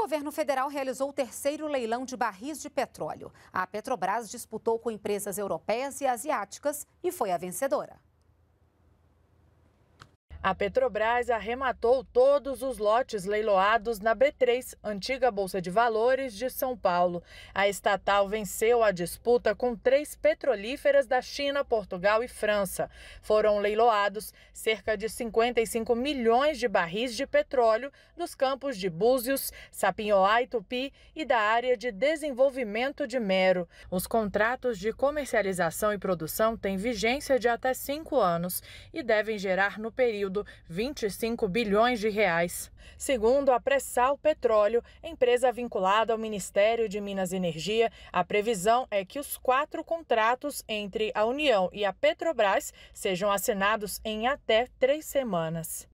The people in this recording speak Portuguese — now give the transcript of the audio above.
O governo federal realizou o terceiro leilão de barris de petróleo. A Petrobras disputou com empresas europeias e asiáticas e foi a vencedora. A Petrobras arrematou todos os lotes leiloados na B3, antiga Bolsa de Valores de São Paulo. A estatal venceu a disputa com três petrolíferas da China, Portugal e França. Foram leiloados cerca de 55 milhões de barris de petróleo dos campos de Búzios, Sapinhoá e Tupi e da área de desenvolvimento de Mero. Os contratos de comercialização e produção têm vigência de até cinco anos e devem gerar no período período 25 bilhões de reais. Segundo a Pressal Petróleo, empresa vinculada ao Ministério de Minas e Energia, a previsão é que os quatro contratos entre a União e a Petrobras sejam assinados em até três semanas.